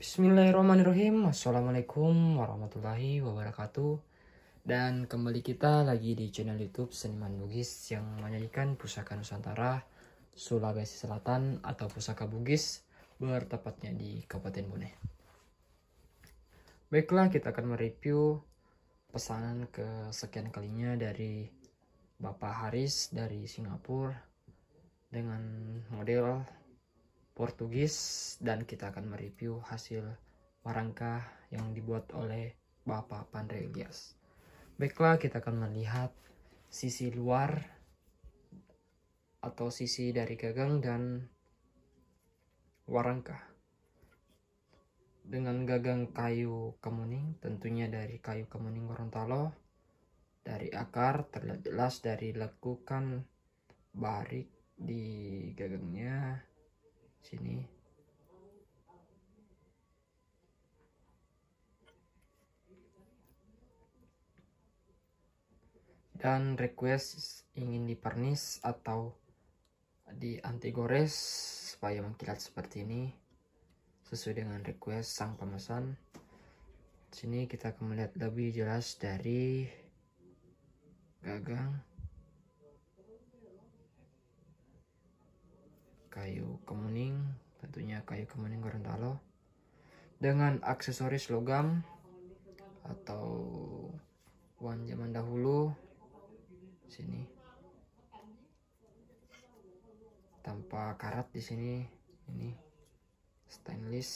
Bismillahirrahmanirrahim Assalamualaikum warahmatullahi wabarakatuh Dan kembali kita lagi di channel youtube Seniman Bugis Yang menyajikan Pusaka Nusantara Sulawesi Selatan atau Pusaka Bugis Bertepatnya di Kabupaten Bone Baiklah kita akan mereview pesanan kesekian kalinya dari Bapak Haris dari Singapura dengan model Portugis dan kita akan mereview hasil warangka yang dibuat oleh Bapak Pandre Elias. Baiklah kita akan melihat sisi luar atau sisi dari gagang dan warangka. Dengan gagang kayu kemuning tentunya dari kayu kemuning Gorontalo dari akar terlihat jelas dari lekukan barik di gagangnya sini dan request ingin dipernis atau di anti gores supaya mengkilat seperti ini sesuai dengan request sang pemesan sini kita akan melihat lebih jelas dari gagang kayu kemuning tentunya kayu kemuning Gorontalo dengan aksesoris logam atau uang zaman dahulu sini tanpa karat di sini ini stainless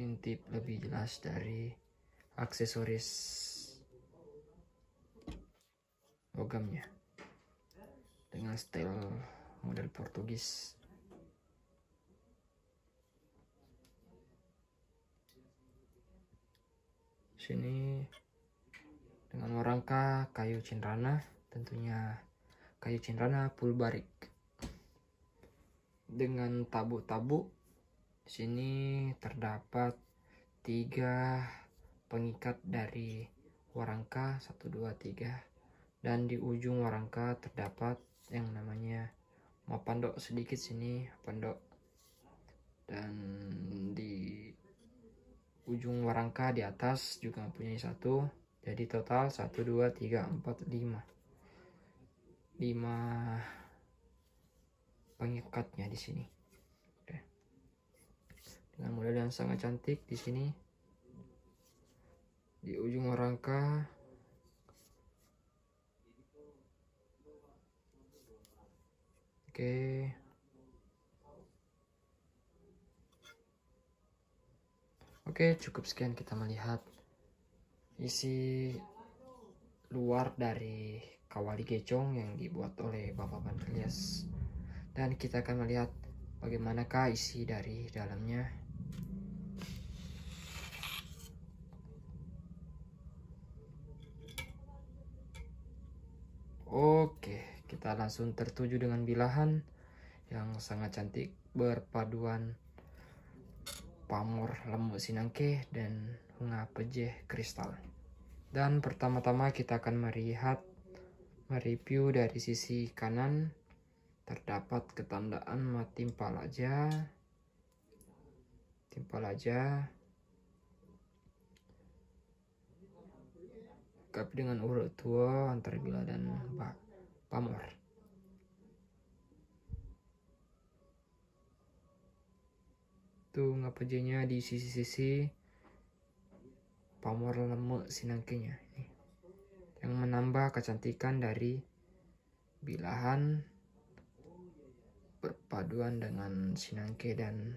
intip lebih jelas dari aksesoris logamnya dengan style model Portugis sini dengan warangka kayu cendana tentunya kayu cendana full barik dengan tabu-tabu sini terdapat tiga pengikat dari warangka satu dua tiga, dan di ujung warangka terdapat yang namanya mau pandok sedikit sini pandok dan di ujung warangka di atas juga punya satu jadi total satu dua tiga empat lima lima pengikatnya di sini Oke. dengan mudah dan sangat cantik di sini di ujung warangka Oke. Oke, cukup sekian kita melihat isi luar dari kawali gecong yang dibuat oleh Bapak Ban Dan kita akan melihat bagaimanakah isi dari dalamnya. Oke. Kita langsung tertuju dengan bilahan yang sangat cantik berpaduan pamor lembut sinangke dan bunga pejeh kristal. Dan pertama-tama kita akan melihat mereview dari sisi kanan terdapat ketandaan mati palaja aja tapi dengan urut tua antara bila dan bak pamor. Tuh ngapajanya di sisi-sisi pamor lemak sinangkinya ini. Yang menambah kecantikan dari bilahan berpaduan dengan sinangke dan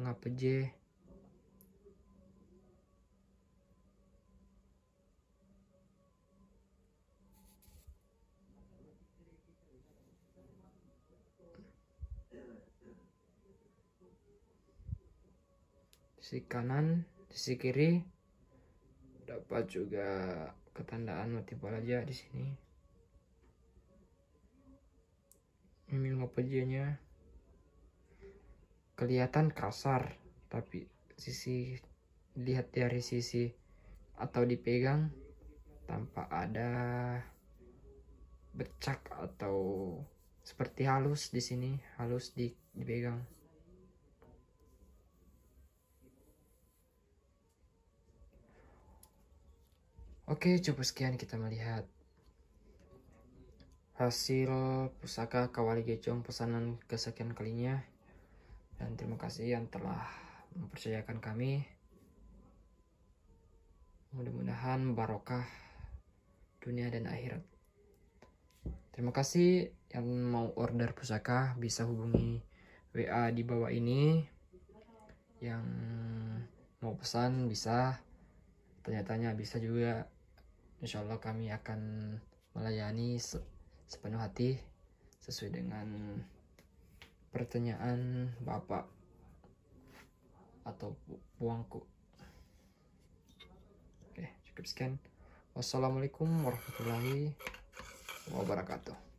ngapeje sisi kanan sisi kiri dapat juga ketandaan bola aja di sini ini ngopejanya kelihatan kasar tapi sisi lihat dari sisi atau dipegang tanpa ada becak atau seperti halus di sini halus di, dipegang Oke, cukup sekian kita melihat hasil pusaka Kawali Gejong pesanan kesekian kalinya. Dan terima kasih yang telah mempercayakan kami. Mudah-mudahan barokah dunia dan akhirat. Terima kasih yang mau order pusaka bisa hubungi WA di bawah ini. Yang mau pesan bisa, tanya bisa juga insya Allah kami akan melayani se sepenuh hati sesuai dengan pertanyaan Bapak atau buangku. Oke, cukup sekian. Wassalamualaikum warahmatullahi wabarakatuh.